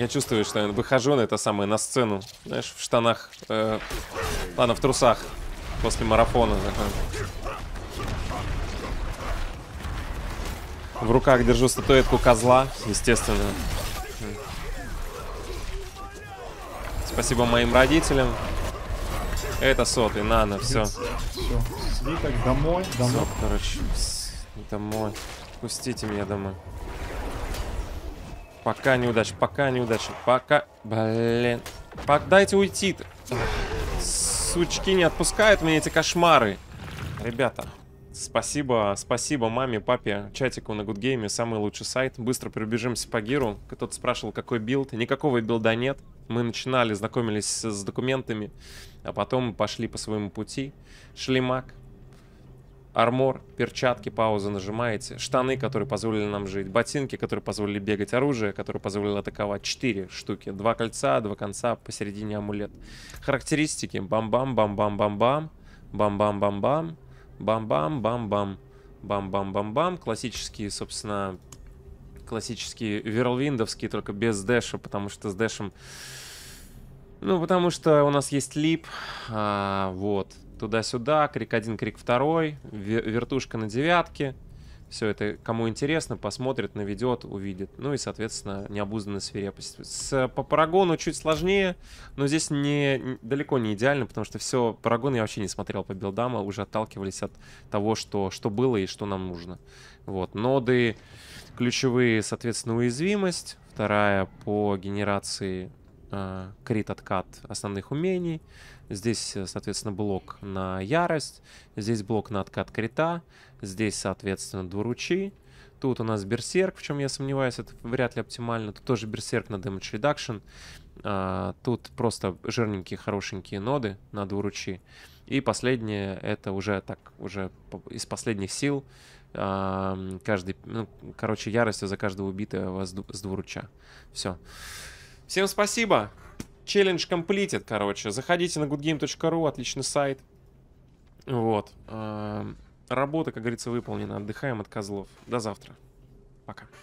Я чувствую, что я выхожу на это самое, на сцену, знаешь, в штанах, э, ладно, в трусах, после марафона. В руках держу статуэтку козла, естественно. Спасибо моим родителям. Это сотый, нано, все. Все, свиток, домой, домой. Все, короче, домой. Пустите меня домой. Пока неудача, пока неудача, пока... Блин. Подайте уйти -то. Сучки не отпускают меня эти кошмары. Ребята, спасибо, спасибо маме, папе, чатику на Гудгейме, самый лучший сайт. Быстро пробежимся по гиру. Кто-то спрашивал, какой билд. Никакого билда нет. Мы начинали, знакомились с документами, а потом пошли по своему пути. Шли маг, армор, перчатки, пауза нажимаете, штаны, которые позволили нам жить, ботинки, которые позволили бегать, оружие, которое позволило атаковать, 4 штуки, два кольца, два конца, посередине амулет. Характеристики, бам-бам-бам-бам-бам-бам, бам-бам-бам-бам, бам-бам-бам-бам, бам-бам-бам-бам, классические, собственно, классические верлвиндовские, только без дэша, потому что с дэшем... Ну, потому что у нас есть лип, а, вот, туда-сюда, крик один, крик второй, вертушка на девятке. Все это, кому интересно, посмотрит, наведет, увидит. Ну и, соответственно, необузданная свирепость. С, по парагону чуть сложнее, но здесь не, далеко не идеально, потому что все, парагон я вообще не смотрел по билдам, а уже отталкивались от того, что, что было и что нам нужно. Вот, ноды ключевые, соответственно, уязвимость. Вторая по генерации Э, крит откат основных умений. Здесь, э, соответственно, блок на ярость. Здесь блок на откат крита. Здесь, соответственно, двуручи. Тут у нас берсерк, в чем я сомневаюсь, это вряд ли оптимально. Тут тоже берсерк на damage reduction. А, тут просто жирненькие, хорошенькие ноды на двуручи. И последнее, это уже так, уже из последних сил. А, каждый, ну, короче, яростью за каждого убитого с двуруча. Все. Всем спасибо. Челлендж комплитит, короче. Заходите на goodgame.ru, отличный сайт. Вот. Эм, работа, как говорится, выполнена. Отдыхаем от козлов. До завтра. Пока.